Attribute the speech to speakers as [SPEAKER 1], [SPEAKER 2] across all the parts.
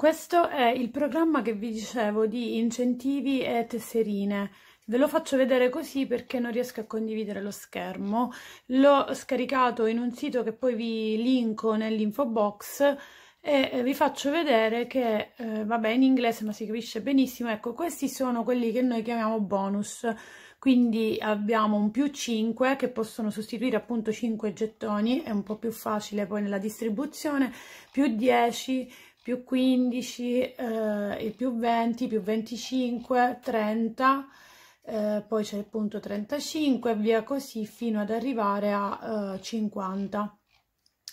[SPEAKER 1] Questo è il programma che vi dicevo di incentivi e tesserine. Ve lo faccio vedere così perché non riesco a condividere lo schermo. L'ho scaricato in un sito che poi vi linko nell'info box e eh, vi faccio vedere che, eh, vabbè, in inglese ma si capisce benissimo. Ecco, questi sono quelli che noi chiamiamo bonus. Quindi abbiamo un più 5 che possono sostituire appunto 5 gettoni, è un po' più facile poi nella distribuzione, più 10 più 15, eh, più 20, più 25, 30, eh, poi c'è il punto 35 e via così fino ad arrivare a eh, 50.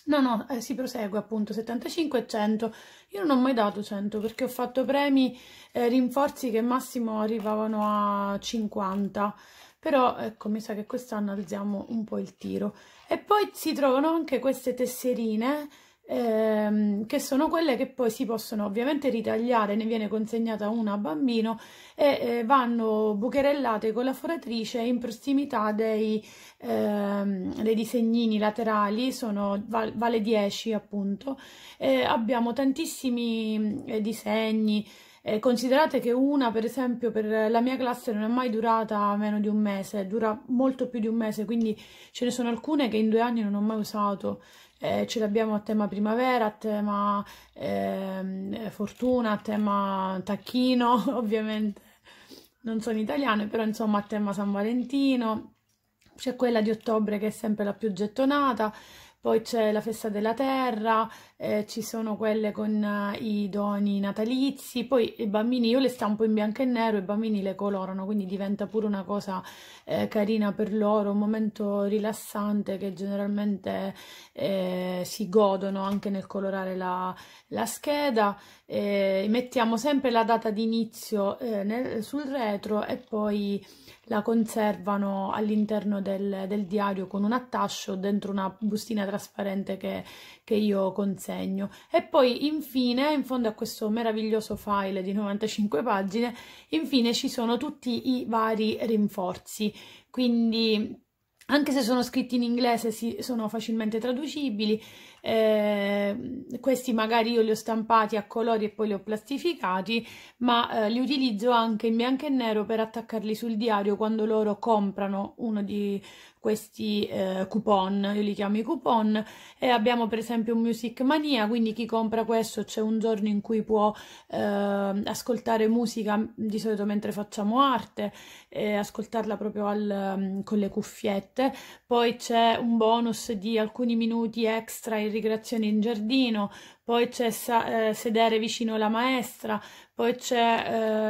[SPEAKER 1] No, no, eh, si prosegue appunto 75 e 100. Io non ho mai dato 100 perché ho fatto premi, eh, rinforzi che massimo arrivavano a 50. Però ecco, mi sa che quest'anno alziamo un po' il tiro. E poi si trovano anche queste tesserine ehm, che sono quelle che poi si possono ovviamente ritagliare, ne viene consegnata una a bambino e eh, vanno bucherellate con la foratrice in prossimità dei, ehm, dei disegnini laterali, sono, val, vale 10 appunto, eh, abbiamo tantissimi eh, disegni, eh, considerate che una, per esempio, per la mia classe non è mai durata meno di un mese, dura molto più di un mese, quindi ce ne sono alcune che in due anni non ho mai usato. Eh, ce l'abbiamo a tema primavera, a tema eh, fortuna, a tema tacchino, ovviamente non sono italiane, però insomma a tema San Valentino. C'è quella di ottobre che è sempre la più gettonata, poi c'è la festa della terra, eh, ci sono quelle con eh, i doni natalizi, poi i bambini io le stampo in bianco e nero, i bambini le colorano, quindi diventa pure una cosa eh, carina per loro, un momento rilassante che generalmente eh, si godono anche nel colorare la, la scheda. Eh, mettiamo sempre la data di inizio eh, nel, sul retro e poi la conservano all'interno del, del diario con un attascio dentro una bustina trasparente trasparente che, che io consegno. E poi infine, in fondo a questo meraviglioso file di 95 pagine, infine ci sono tutti i vari rinforzi, quindi anche se sono scritti in inglese si, sono facilmente traducibili, eh, questi magari io li ho stampati a colori e poi li ho plastificati, ma eh, li utilizzo anche in bianco e nero per attaccarli sul diario quando loro comprano uno di questi eh, coupon, io li chiamo i coupon, e abbiamo per esempio un Music Mania, quindi chi compra questo c'è un giorno in cui può eh, ascoltare musica, di solito mentre facciamo arte, eh, ascoltarla proprio al, mm, con le cuffiette 7, poi c'è un bonus di alcuni minuti extra in rigrazione in giardino, poi c'è eh, sedere vicino alla maestra, poi c'è,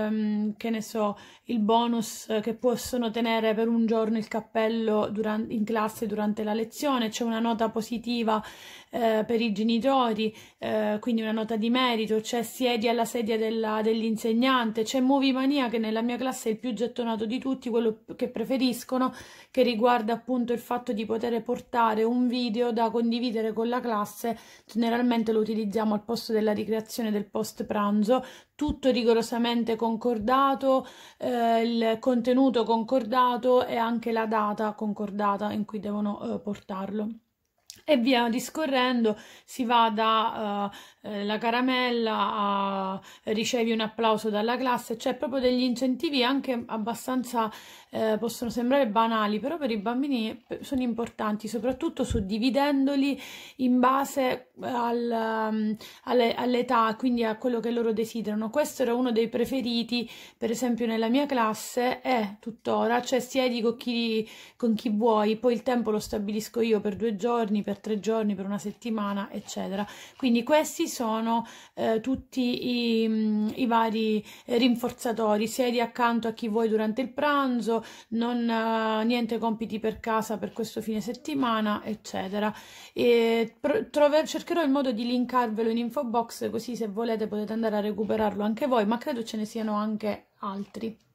[SPEAKER 1] ehm, che ne so, il bonus che possono tenere per un giorno il cappello durante, in classe durante la lezione, c'è una nota positiva eh, per i genitori, eh, quindi una nota di merito, c'è siedi alla sedia dell'insegnante, c'è Movimania che nella mia classe è il più gettonato di tutti, quello che preferiscono, che riguarda appunto il fatto di poter portare un video da condividere con la classe, generalmente lo utilizziamo realizziamo al posto della ricreazione del post pranzo, tutto rigorosamente concordato, eh, il contenuto concordato e anche la data concordata in cui devono eh, portarlo. E via discorrendo, si va dalla eh, eh, uh, caramella a ricevi un applauso dalla classe, cioè proprio degli incentivi anche abbastanza eh, possono sembrare banali, però per i bambini eh, sono importanti, soprattutto suddividendoli in base eh, al, mm, alle, all'età, quindi a quello che loro desiderano. Questo era uno dei preferiti, per esempio nella mia classe è tuttora, cioè siedi con chi, con chi vuoi, poi il tempo lo stabilisco io per due giorni, per tre giorni, per una settimana, eccetera. Quindi questi sono eh, tutti i, mm, i vari eh, rinforzatori, siedi accanto a chi vuoi durante il pranzo, non, non, eh, niente compiti per casa per questo fine settimana, eccetera. E trover, cercherò il modo di linkarvelo in info box così se volete potete andare a recuperarlo anche voi, ma credo ce ne siano anche altri.